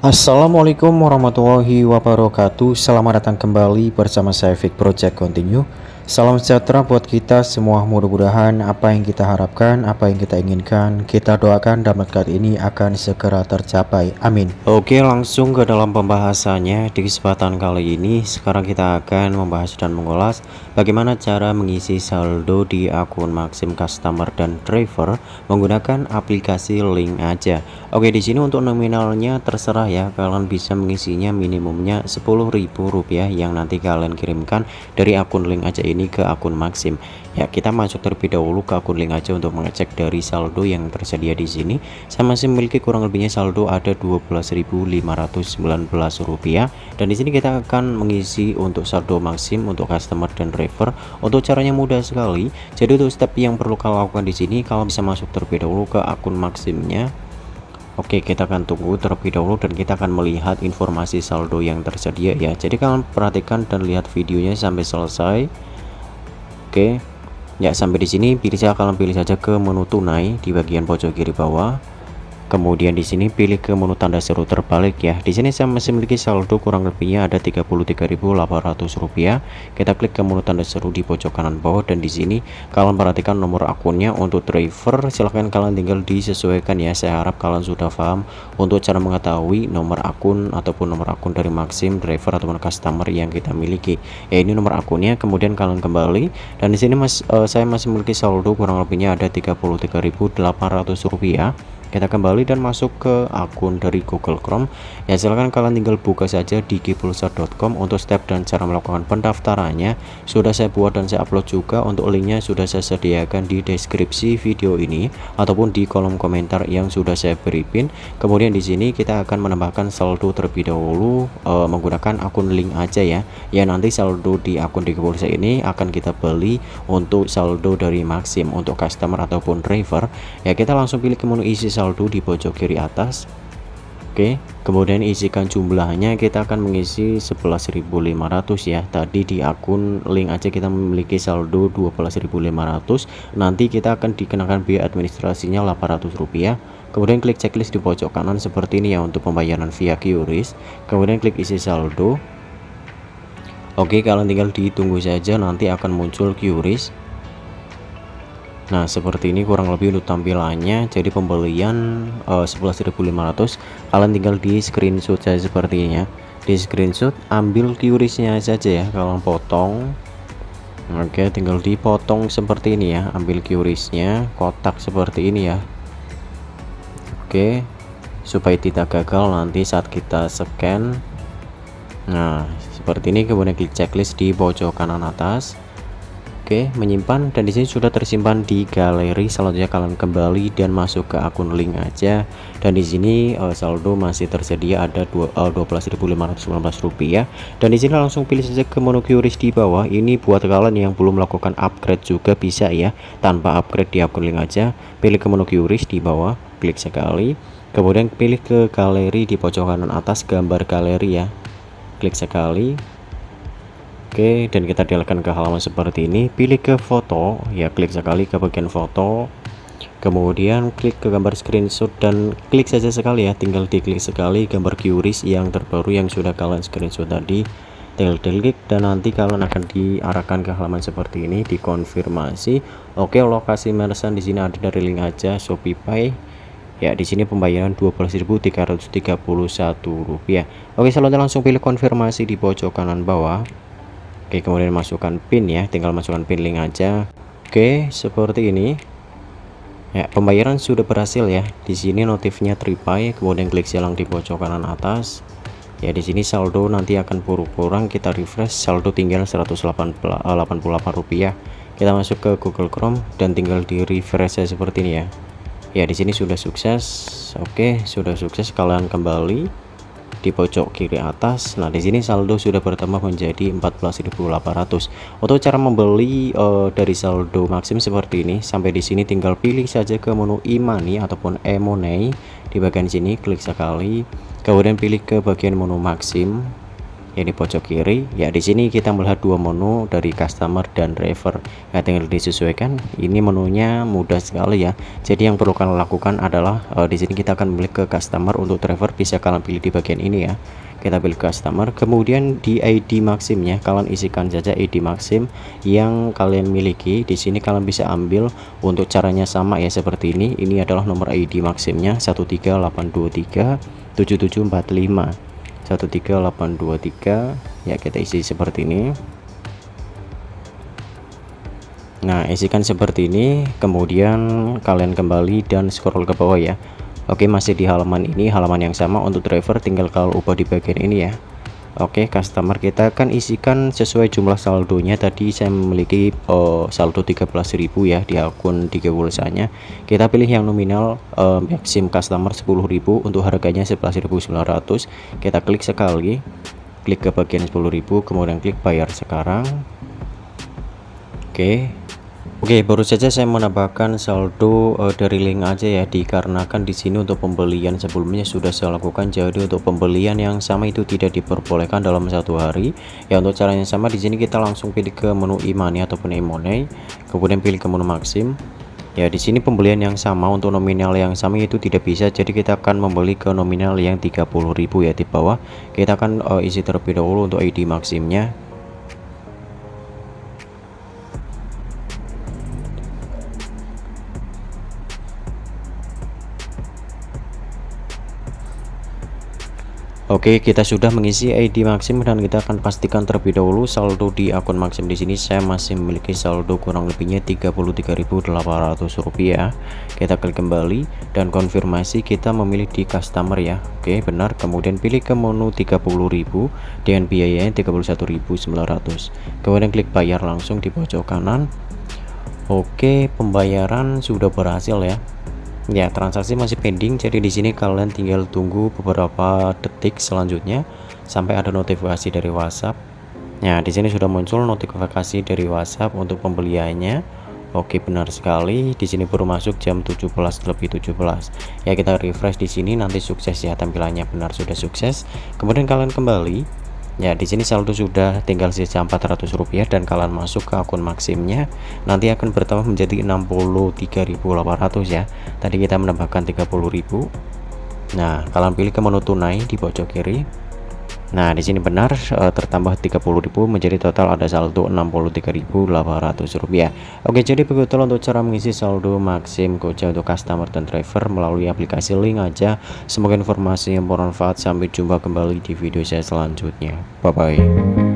Assalamualaikum warahmatullahi wabarakatuh Selamat datang kembali bersama saya Vic Project Continue Salam sejahtera buat kita semua mudah-mudahan apa yang kita harapkan, apa yang kita inginkan Kita doakan dalam kali ini akan segera tercapai, amin Oke langsung ke dalam pembahasannya Di kesempatan kali ini sekarang kita akan membahas dan mengulas Bagaimana cara mengisi saldo di akun Maxim Customer dan Driver Menggunakan aplikasi link aja Oke di sini untuk nominalnya terserah ya kalian bisa mengisinya minimumnya Rp10.000 yang nanti kalian kirimkan dari akun link aja ini ke akun Maxim ya kita masuk terlebih dahulu ke akun link aja untuk mengecek dari saldo yang tersedia di sini saya masih memiliki kurang lebihnya saldo ada Rp12.519 dan di sini kita akan mengisi untuk saldo Maxim untuk customer dan driver untuk caranya mudah sekali jadi untuk step yang perlu kalian lakukan di sini kalian bisa masuk terlebih dahulu ke akun Maximnya Oke kita akan tunggu terlebih dahulu dan kita akan melihat informasi saldo yang tersedia ya jadi kalian perhatikan dan lihat videonya sampai selesai Oke ya sampai di sini pilih saya kalian pilih saja ke menu tunai di bagian pojok kiri bawah kemudian di sini pilih ke menu tanda seru terbalik ya di sini saya masih memiliki saldo kurang lebihnya ada 33.800 rupiah kita klik ke menu tanda seru di pojok kanan bawah dan di sini kalian perhatikan nomor akunnya untuk driver silahkan kalian tinggal disesuaikan ya saya harap kalian sudah paham untuk cara mengetahui nomor akun ataupun nomor akun dari Maxim driver ataupun customer yang kita miliki ya ini nomor akunnya kemudian kalian kembali dan di sini mas uh, saya masih memiliki saldo kurang lebihnya ada 33.800 rupiah kita kembali dan masuk ke akun dari Google Chrome ya silahkan kalian tinggal buka saja di kipulsa.com untuk step dan cara melakukan pendaftarannya sudah saya buat dan saya upload juga untuk linknya sudah saya sediakan di deskripsi video ini ataupun di kolom komentar yang sudah saya beri pin kemudian di sini kita akan menambahkan saldo terlebih dahulu e, menggunakan akun link aja ya ya nanti saldo di akun di kipulsa ini akan kita beli untuk saldo dari Maxim untuk customer ataupun driver ya kita langsung pilih ke menu isi saldo di pojok kiri atas Oke kemudian isikan jumlahnya kita akan mengisi 11.500 ya tadi di akun link aja kita memiliki saldo 12.500 nanti kita akan dikenakan biaya administrasinya 800 rupiah kemudian klik checklist di pojok kanan seperti ini ya untuk pembayaran via QRIS kemudian klik isi saldo Oke kalian tinggal ditunggu saja nanti akan muncul QRIS Nah seperti ini kurang lebih untuk tampilannya jadi pembelian uh, eh, 11.500 kalian tinggal di screenshot saja sepertinya di screenshot ambil qris saja ya kalian potong Oke tinggal dipotong seperti ini ya ambil qris kotak seperti ini ya Oke supaya tidak gagal nanti saat kita scan Nah seperti ini kemudian klik checklist di pojok kanan atas Oke, menyimpan dan di sini sudah tersimpan di galeri. Selanjutnya kalian kembali dan masuk ke akun link aja. Dan di sini uh, saldo masih tersedia ada eh, Rp12.519 rupiah. Dan di sini langsung pilih saja ke menu QRIS di bawah. Ini buat kalian yang belum melakukan upgrade juga bisa ya. Tanpa upgrade di akun link aja, pilih ke menu QRIS di bawah, klik sekali. Kemudian pilih ke galeri di pojok kanan atas gambar galeri ya. Klik sekali Oke dan kita dialihkan ke halaman seperti ini pilih ke foto ya klik sekali ke bagian foto kemudian klik ke gambar screenshot dan klik saja sekali ya tinggal diklik sekali gambar QRIS yang terbaru yang sudah kalian screenshot tadi tinggal diklik dan nanti kalian akan diarahkan ke halaman seperti ini dikonfirmasi oke lokasi merchant di sini ada dari link aja Shopee Pay ya di sini pembayaran Rp12.331 oke selanjutnya langsung pilih konfirmasi di pojok kanan bawah Oke kemudian masukkan pin ya tinggal masukkan pin link aja Oke seperti ini ya pembayaran sudah berhasil ya di sini notifnya tripai kemudian klik silang di pojok kanan atas ya di sini saldo nanti akan kurang kita refresh saldo tinggal 188 rupiah kita masuk ke Google Chrome dan tinggal di refresh seperti ini ya ya di sini sudah sukses oke sudah sukses kalian kembali di pojok kiri atas. Nah, di sini saldo sudah bertambah menjadi 14.800. Untuk cara membeli uh, dari saldo maksim seperti ini, sampai di sini tinggal pilih saja ke menu e-money ataupun e-money di bagian sini klik sekali, kemudian pilih ke bagian menu maksim ini di pojok kiri ya di sini kita melihat dua menu dari customer dan driver ya tinggal disesuaikan ini menunya mudah sekali ya jadi yang perlu kalian lakukan adalah uh, di sini kita akan beli ke customer untuk driver bisa kalian pilih di bagian ini ya kita pilih customer kemudian di ID maksimnya kalian isikan saja ID maksim yang kalian miliki di sini kalian bisa ambil untuk caranya sama ya seperti ini ini adalah nomor ID maksimnya 13823 7745 13823 ya kita isi seperti ini nah isikan seperti ini kemudian kalian kembali dan scroll ke bawah ya Oke masih di halaman ini halaman yang sama untuk driver tinggal kalau ubah di bagian ini ya Oke customer kita akan isikan sesuai jumlah saldonya tadi saya memiliki uh, saldo 13.000 ya di akun 3 pulsanya kita pilih yang nominal uh, eh, SIM customer 10.000 untuk harganya 11.900 kita klik sekali klik ke bagian 10.000 kemudian klik bayar sekarang Oke Oke, okay, baru saja saya menambahkan saldo uh, dari link aja ya dikarenakan di sini untuk pembelian sebelumnya sudah saya lakukan. Jadi untuk pembelian yang sama itu tidak diperbolehkan dalam satu hari. Ya untuk caranya sama di sini kita langsung pilih ke menu e ataupun e kemudian pilih ke menu maksim. Ya di sini pembelian yang sama untuk nominal yang sama itu tidak bisa. Jadi kita akan membeli ke nominal yang 30.000 ya di bawah. Kita akan uh, isi terlebih dahulu untuk ID maksimnya. Oke, kita sudah mengisi ID Maxim dan kita akan pastikan terlebih dahulu saldo di akun Maxim di sini saya masih memiliki saldo kurang lebihnya Rp33.800. Kita klik kembali dan konfirmasi kita memilih di customer ya. Oke, benar. Kemudian pilih ke menu 30.000 dengan biayanya 31.900. Kemudian klik bayar langsung di pojok kanan. Oke, pembayaran sudah berhasil ya ya transaksi masih pending jadi di sini kalian tinggal tunggu beberapa detik selanjutnya sampai ada notifikasi dari WhatsApp nah di sini sudah muncul notifikasi dari WhatsApp untuk pembeliannya Oke benar sekali di sini baru masuk jam 17 lebih 17 ya kita refresh di sini nanti sukses ya tampilannya benar sudah sukses kemudian kalian kembali ya di sini saldo sudah tinggal sisa 400 rupiah dan kalian masuk ke akun maksimnya nanti akan bertambah menjadi 63.800 ya tadi kita menambahkan 30.000 nah kalian pilih ke menu tunai di pojok kiri Nah, di sini benar e, tertambah 30.000 menjadi total ada saldo 63.800 rupiah. Oke, jadi begitu untuk cara mengisi saldo Maxim Gojek untuk customer dan driver melalui aplikasi link aja. Semoga informasi yang bermanfaat. Sampai jumpa kembali di video saya selanjutnya. Bye bye.